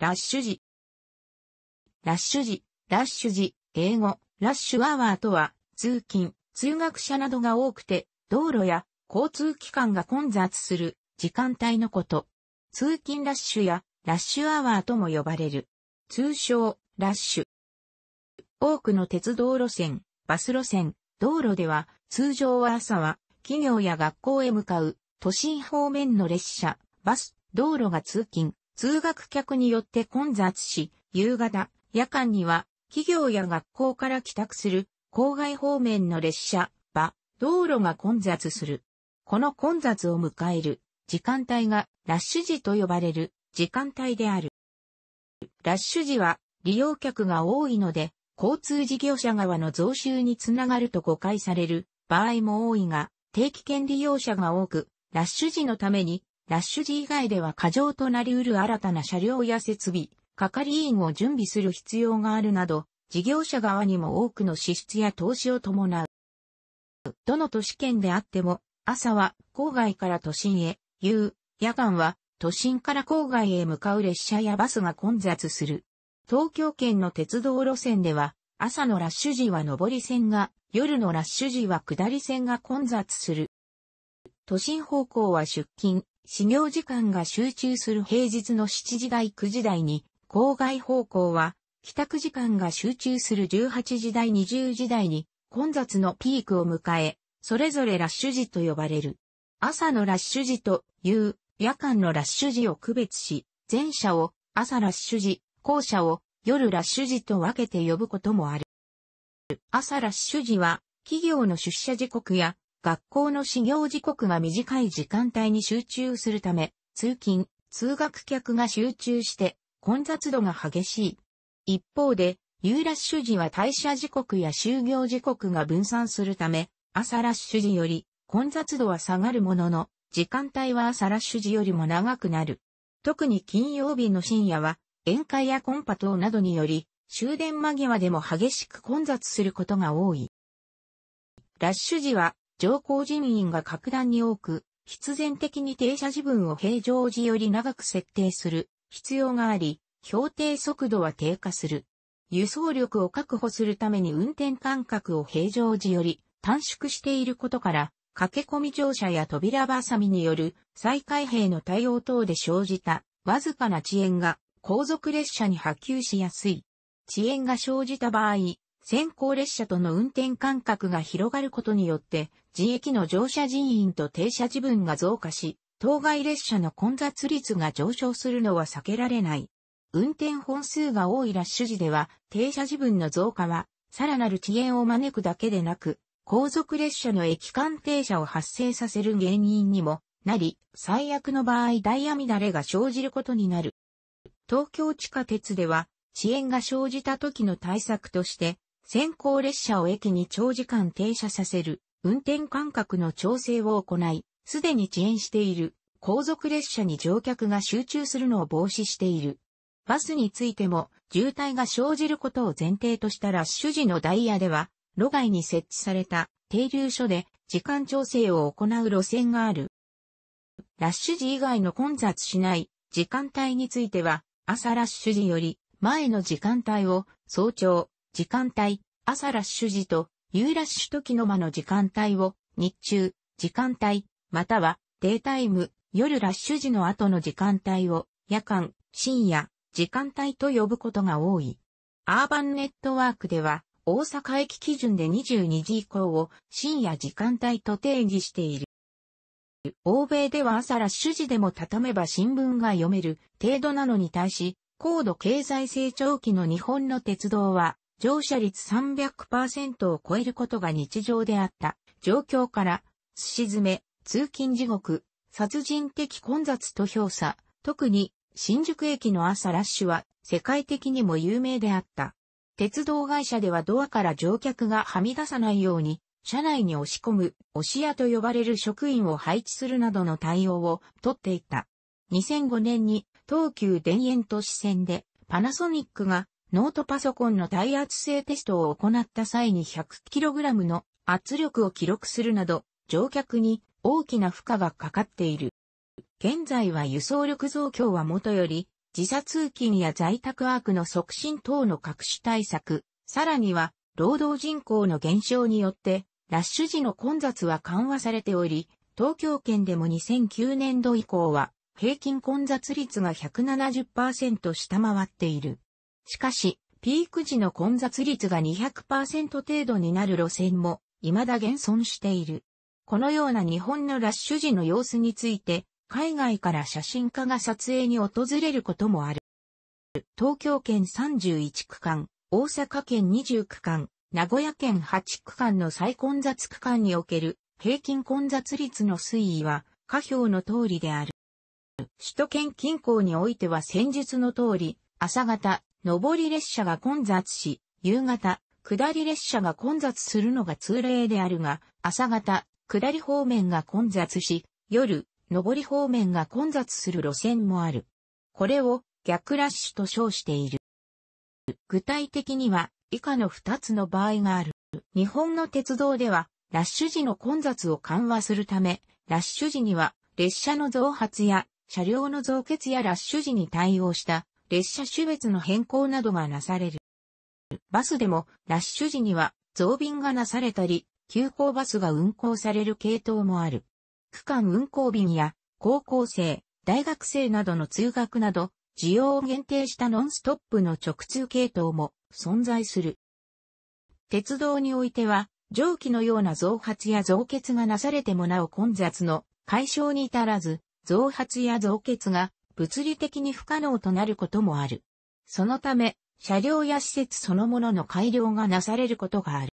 ラッシュ時。ラッシュ時、ラッシュ時、英語、ラッシュアワーとは、通勤、通学者などが多くて、道路や交通機関が混雑する時間帯のこと。通勤ラッシュやラッシュアワーとも呼ばれる。通称、ラッシュ。多くの鉄道路線、バス路線、道路では、通常は朝は、企業や学校へ向かう、都心方面の列車、バス、道路が通勤、通学客によって混雑し、夕方、夜間には、企業や学校から帰宅する、郊外方面の列車、場、道路が混雑する。この混雑を迎える、時間帯が、ラッシュ時と呼ばれる、時間帯である。ラッシュ時は、利用客が多いので、交通事業者側の増収につながると誤解される場合も多いが、定期券利用者が多く、ラッシュ時のためにラッシュ時以外では過剰となりうる新たな車両や設備、係員を準備する必要があるなど、事業者側にも多くの支出や投資を伴う。どの都市圏であっても、朝は郊外から都心へ、夕、夜間は都心から郊外へ向かう列車やバスが混雑する。東京圏の鉄道路線では、朝のラッシュ時は上り線が、夜のラッシュ時は下り線が混雑する。都心方向は出勤、始業時間が集中する平日の7時台9時台に、郊外方向は、帰宅時間が集中する18時台20時台に、混雑のピークを迎え、それぞれラッシュ時と呼ばれる。朝のラッシュ時という、夜間のラッシュ時を区別し、前者を朝ラッシュ時、後者を夜ラッシュ時と分けて呼ぶこともある。朝ラッシュ時は、企業の出社時刻や学校の始業時刻が短い時間帯に集中するため、通勤、通学客が集中して混雑度が激しい。一方で、夕ラッシュ時は退社時刻や就業時刻が分散するため、朝ラッシュ時より混雑度は下がるものの、時間帯は朝ラッシュ時よりも長くなる。特に金曜日の深夜は、宴会やコンパ等などにより、終電間際でも激しく混雑することが多い。ラッシュ時は乗降人員が格段に多く、必然的に停車時分を平常時より長く設定する必要があり、標定速度は低下する。輸送力を確保するために運転間隔を平常時より短縮していることから、駆け込み乗車や扉ばさみによる再開閉の対応等で生じたわずかな遅延が後続列車に波及しやすい。遅延が生じた場合、先行列車との運転間隔が広がることによって、自駅の乗車人員と停車時分が増加し、当該列車の混雑率が上昇するのは避けられない。運転本数が多いラッシュ時では、停車時分の増加は、さらなる遅延を招くだけでなく、後続列車の駅間停車を発生させる原因にもなり、最悪の場合ダイヤ乱れが生じることになる。東京地下鉄では、遅延が生じた時の対策として、先行列車を駅に長時間停車させる、運転間隔の調整を行い、すでに遅延している、後続列車に乗客が集中するのを防止している。バスについても、渋滞が生じることを前提としたラッシュ時のダイヤでは、路外に設置された停留所で時間調整を行う路線がある。ラッシュ時以外の混雑しない時間帯については、朝ラッシュ時より前の時間帯を早朝、時間帯、朝ラッシュ時と夕ラッシュ時の間の時間帯を日中、時間帯、またはデータイム、夜ラッシュ時の後の時間帯を夜間、深夜、時間帯と呼ぶことが多い。アーバンネットワークでは大阪駅基準で22時以降を深夜時間帯と定義している。欧米では朝ラッシュ時でも畳めば新聞が読める程度なのに対し、高度経済成長期の日本の鉄道は乗車率300%を超えることが日常であった状況から、すし詰め、通勤地獄、殺人的混雑と評価、特に新宿駅の朝ラッシュは世界的にも有名であった。鉄道会社ではドアから乗客がはみ出さないように、車内に押し込む、押し屋と呼ばれる職員を配置するなどの対応をとっていた。2005年に東急田園都市線でパナソニックがノートパソコンの耐圧性テストを行った際に 100kg の圧力を記録するなど、乗客に大きな負荷がかかっている。現在は輸送力増強はもとより、時差通勤や在宅ワークの促進等の各種対策、さらには、労働人口の減少によって、ラッシュ時の混雑は緩和されており、東京圏でも2009年度以降は、平均混雑率が170%下回っている。しかし、ピーク時の混雑率が200%程度になる路線も、未だ現存している。このような日本のラッシュ時の様子について、海外から写真家が撮影に訪れることもある。東京圏31区間、大阪圏20区間、名古屋圏8区間の再混雑区間における平均混雑率の推移は下表の通りである。首都圏近郊においては先述の通り、朝方、上り列車が混雑し、夕方、下り列車が混雑するのが通例であるが、朝方、下り方面が混雑し、夜、上り方面が混雑する路線もある。これを逆ラッシュと称している。具体的には以下の2つの場合がある。日本の鉄道ではラッシュ時の混雑を緩和するため、ラッシュ時には列車の増発や車両の増結やラッシュ時に対応した列車種別の変更などがなされる。バスでも、ラッシュ時には増便がなされたり、急行バスが運行される系統もある。区間運行便や、高校生、大学生などの通学など、需要を限定したノンストップの直通系統も存在する。鉄道においては、蒸気のような増発や増欠がなされてもなお混雑の解消に至らず、増発や増欠が物理的に不可能となることもある。そのため、車両や施設そのものの改良がなされることがある。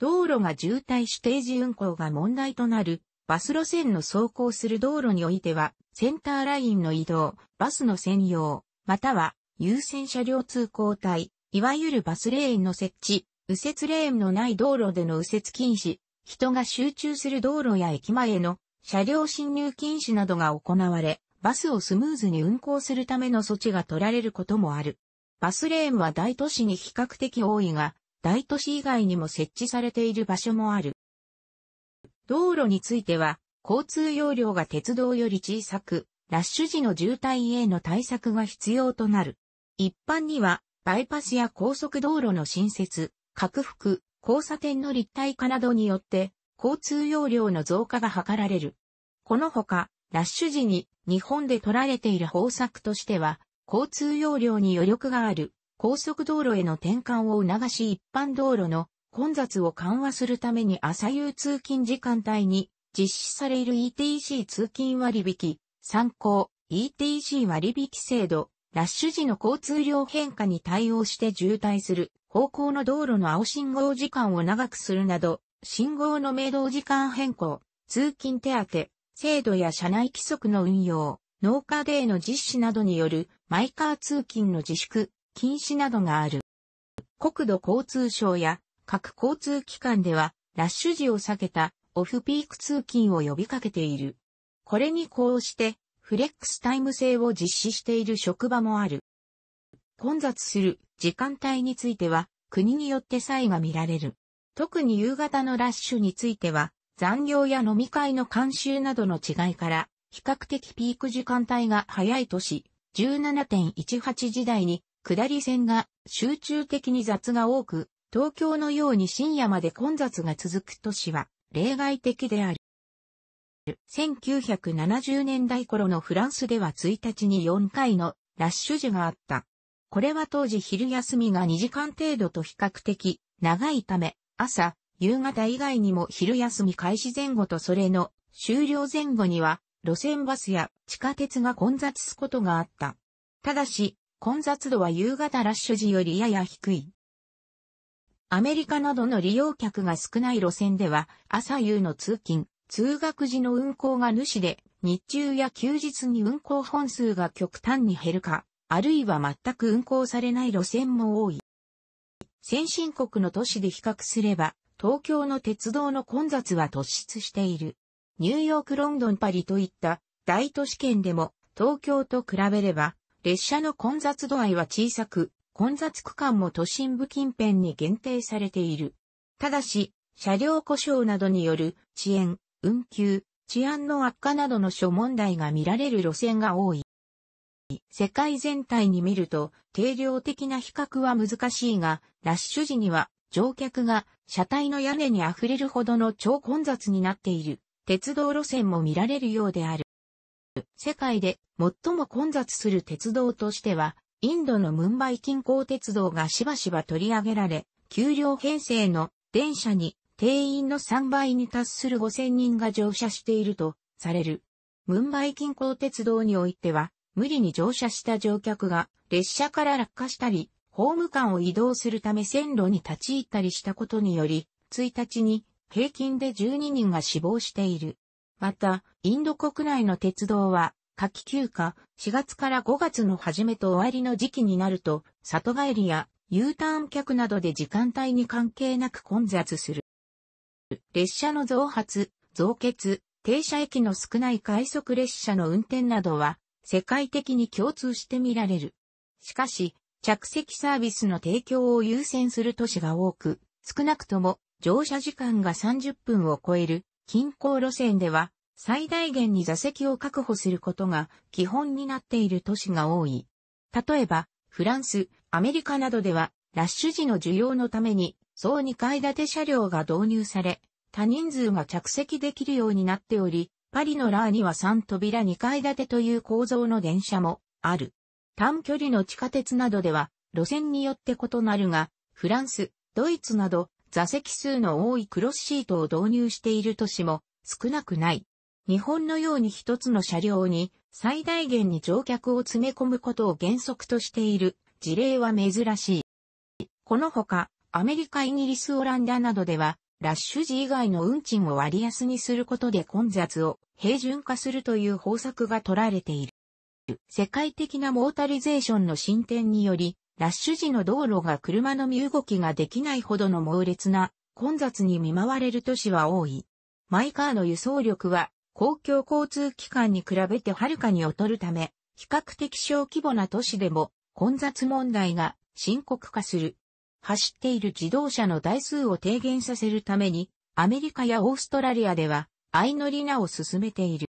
道路が渋滞し定時運行が問題となる、バス路線の走行する道路においては、センターラインの移動、バスの専用、または優先車両通行帯、いわゆるバスレーンの設置、右折レーンのない道路での右折禁止、人が集中する道路や駅前の車両進入禁止などが行われ、バスをスムーズに運行するための措置が取られることもある。バスレーンは大都市に比較的多いが、大都市以外にも設置されている場所もある。道路については、交通容量が鉄道より小さく、ラッシュ時の渋滞への対策が必要となる。一般には、バイパスや高速道路の新設、拡幅、交差点の立体化などによって、交通容量の増加が図られる。このほか、ラッシュ時に日本で取られている方策としては、交通要領に余力がある高速道路への転換を促し一般道路の混雑を緩和するために朝夕通勤時間帯に実施される ETC 通勤割引、参考 ETC 割引制度、ラッシュ時の交通量変化に対応して渋滞する方向の道路の青信号時間を長くするなど、信号の明動時間変更、通勤手当、制度や社内規則の運用、農家デーの実施などによるマイカー通勤の自粛、禁止などがある。国土交通省や各交通機関ではラッシュ時を避けたオフピーク通勤を呼びかけている。これにこうしてフレックスタイム制を実施している職場もある。混雑する時間帯については国によって差異が見られる。特に夕方のラッシュについては残業や飲み会の慣習などの違いから、比較的ピーク時間帯が早い年、17.18時代に、下り線が集中的に雑が多く、東京のように深夜まで混雑が続く都市は例外的である。1970年代頃のフランスでは1日に4回のラッシュ時があった。これは当時昼休みが2時間程度と比較的長いため、朝夕方以外にも昼休み開始前後とそれの終了前後には路線バスや地下鉄が混雑すことがあった。ただし、混雑度は夕方ラッシュ時よりやや低い。アメリカなどの利用客が少ない路線では、朝夕の通勤、通学時の運行が主で、日中や休日に運行本数が極端に減るか、あるいは全く運行されない路線も多い。先進国の都市で比較すれば、東京の鉄道の混雑は突出している。ニューヨーク、ロンドン、パリといった大都市圏でも東京と比べれば列車の混雑度合いは小さく、混雑区間も都心部近辺に限定されている。ただし、車両故障などによる遅延、運休、治安の悪化などの諸問題が見られる路線が多い。世界全体に見ると定量的な比較は難しいが、ラッシュ時には乗客が車体の屋根に溢れるほどの超混雑になっている鉄道路線も見られるようである。世界で最も混雑する鉄道としては、インドのムンバイ近郊鉄道がしばしば取り上げられ、給料編成の電車に定員の3倍に達する5000人が乗車しているとされる。ムンバイ近郊鉄道においては、無理に乗車した乗客が列車から落下したり、ホーム間を移動するため線路に立ち入ったりしたことにより、1日に平均で12人が死亡している。また、インド国内の鉄道は、夏季休暇、4月から5月の初めと終わりの時期になると、里帰りや U ターン客などで時間帯に関係なく混雑する。列車の増発、増結、停車駅の少ない快速列車の運転などは、世界的に共通して見られる。しかし、着席サービスの提供を優先する都市が多く、少なくとも乗車時間が30分を超える近郊路線では最大限に座席を確保することが基本になっている都市が多い。例えば、フランス、アメリカなどでは、ラッシュ時の需要のために、総2階建て車両が導入され、多人数が着席できるようになっており、パリのラーには3扉2階建てという構造の電車もある。短距離の地下鉄などでは路線によって異なるが、フランス、ドイツなど座席数の多いクロスシートを導入している都市も少なくない。日本のように一つの車両に最大限に乗客を詰め込むことを原則としている事例は珍しい。このほか、アメリカ、イギリス、オランダなどでは、ラッシュ時以外の運賃を割安にすることで混雑を平準化するという方策が取られている。世界的なモータリゼーションの進展により、ラッシュ時の道路が車の身動きができないほどの猛烈な混雑に見舞われる都市は多い。マイカーの輸送力は公共交通機関に比べてはるかに劣るため、比較的小規模な都市でも混雑問題が深刻化する。走っている自動車の台数を低減させるために、アメリカやオーストラリアでは相乗りなを進めている。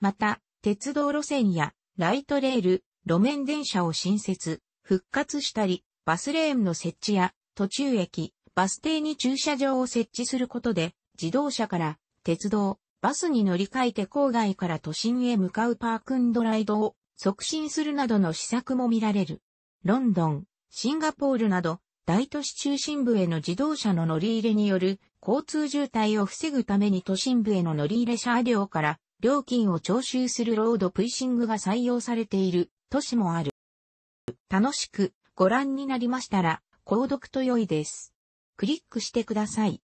また、鉄道路線やライトレール、路面電車を新設、復活したり、バスレーンの設置や途中駅、バス停に駐車場を設置することで、自動車から鉄道、バスに乗り換えて郊外から都心へ向かうパークンドライドを促進するなどの施策も見られる。ロンドン、シンガポールなど大都市中心部への自動車の乗り入れによる交通渋滞を防ぐために都心部への乗り入れ車両から料金を徴収するロードプイシングが採用されている都市もある。楽しくご覧になりましたら、購読と良いです。クリックしてください。